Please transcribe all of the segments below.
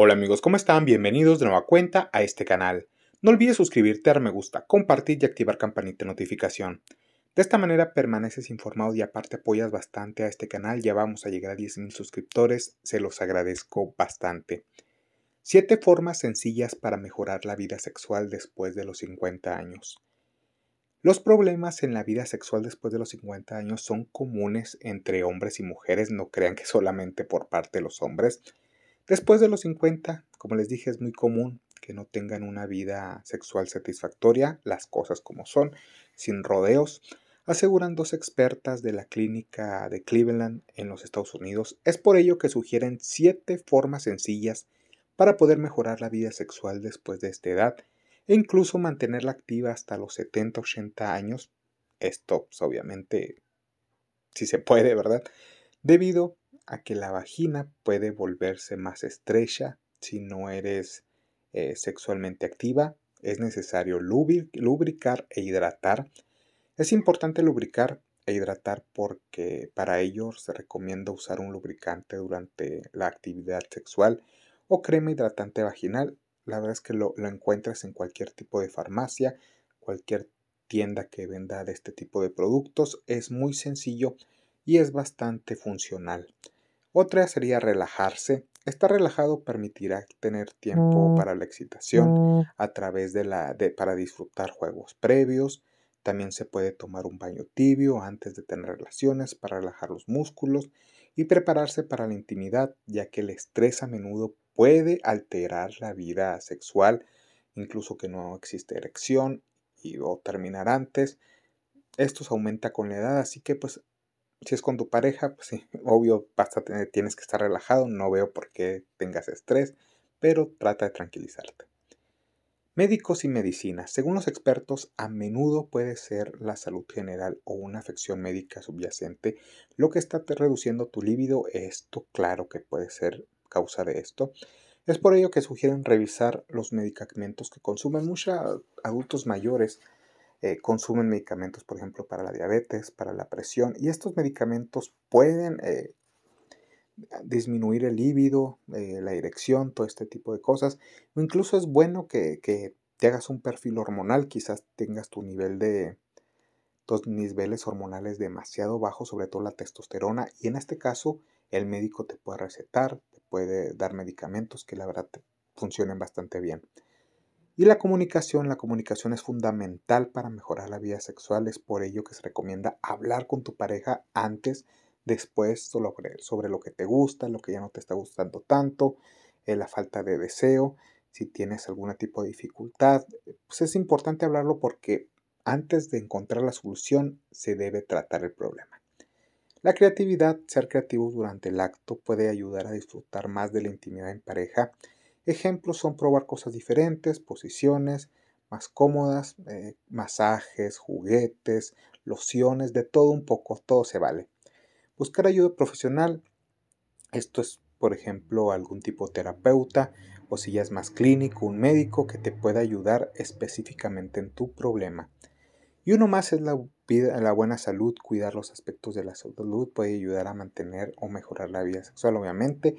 Hola amigos, ¿cómo están? Bienvenidos de nueva cuenta a este canal. No olvides suscribirte, dar me gusta, compartir y activar campanita de notificación. De esta manera permaneces informado y aparte apoyas bastante a este canal. Ya vamos a llegar a 10.000 suscriptores, se los agradezco bastante. 7 formas sencillas para mejorar la vida sexual después de los 50 años. Los problemas en la vida sexual después de los 50 años son comunes entre hombres y mujeres, no crean que solamente por parte de los hombres. Después de los 50, como les dije, es muy común que no tengan una vida sexual satisfactoria, las cosas como son, sin rodeos, aseguran dos expertas de la clínica de Cleveland en los Estados Unidos. Es por ello que sugieren siete formas sencillas para poder mejorar la vida sexual después de esta edad e incluso mantenerla activa hasta los 70, 80 años. Esto, pues, obviamente, si se puede, ¿verdad? Debido a que la vagina puede volverse más estrecha si no eres eh, sexualmente activa. Es necesario lubricar e hidratar. Es importante lubricar e hidratar porque para ello se recomienda usar un lubricante durante la actividad sexual o crema hidratante vaginal. La verdad es que lo, lo encuentras en cualquier tipo de farmacia, cualquier tienda que venda de este tipo de productos. Es muy sencillo y es bastante funcional. Otra sería relajarse. Estar relajado permitirá tener tiempo mm. para la excitación mm. a través de la para disfrutar juegos previos. También se puede tomar un baño tibio antes de tener relaciones para relajar los músculos y prepararse para la intimidad, ya que el estrés a menudo puede alterar la vida sexual, incluso que no existe erección y o terminar antes. Esto se aumenta con la edad, así que pues si es con tu pareja, pues sí, obvio, basta, tienes que estar relajado, no veo por qué tengas estrés, pero trata de tranquilizarte. Médicos y medicina. Según los expertos, a menudo puede ser la salud general o una afección médica subyacente lo que está reduciendo tu líbido. Esto, claro que puede ser causa de esto. Es por ello que sugieren revisar los medicamentos que consumen muchos adultos mayores eh, consumen medicamentos, por ejemplo, para la diabetes, para la presión, y estos medicamentos pueden eh, disminuir el líbido, eh, la erección, todo este tipo de cosas. O incluso es bueno que, te hagas un perfil hormonal, quizás tengas tu nivel de tus niveles hormonales demasiado bajos, sobre todo la testosterona, y en este caso el médico te puede recetar, te puede dar medicamentos que la verdad funcionen bastante bien. Y la comunicación, la comunicación es fundamental para mejorar la vida sexual, es por ello que se recomienda hablar con tu pareja antes, después sobre, lo que te gusta, lo que ya no te está gustando tanto, eh, la falta de deseo, si tienes algún tipo de dificultad. Pues es importante hablarlo porque antes de encontrar la solución se debe tratar el problema. La creatividad, ser creativo durante el acto puede ayudar a disfrutar más de la intimidad en pareja Ejemplos son probar cosas diferentes, posiciones más cómodas, eh, masajes, juguetes, lociones, de todo un poco, todo se vale. Buscar ayuda profesional, esto es por ejemplo algún tipo de terapeuta o si ya es más clínico, un médico que te pueda ayudar específicamente en tu problema. Y uno más es la, la buena salud, cuidar los aspectos de la salud puede ayudar a mantener o mejorar la vida sexual, obviamente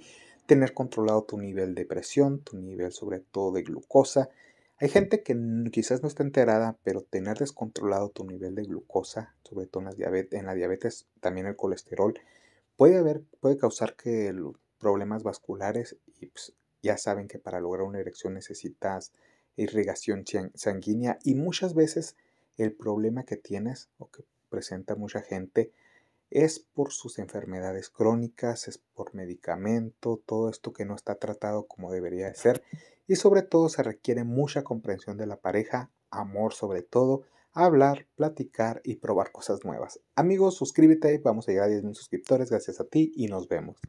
tener controlado tu nivel de presión, tu nivel sobre todo de glucosa. Hay gente que quizás no está enterada, pero tener descontrolado tu nivel de glucosa, sobre todo en, la diabetes, también el colesterol, puede, haber, puede causar que problemas vasculares y pues, ya saben que para lograr una erección necesitas irrigación sanguínea y muchas veces el problema que tienes o que presenta mucha gente es por sus enfermedades crónicas, es por medicamento, todo esto que no está tratado como debería de ser y sobre todo se requiere mucha comprensión de la pareja, amor sobre todo, hablar, platicar y probar cosas nuevas. Amigos, suscríbete, vamos a llegar a 10.000 suscriptores gracias a ti y nos vemos.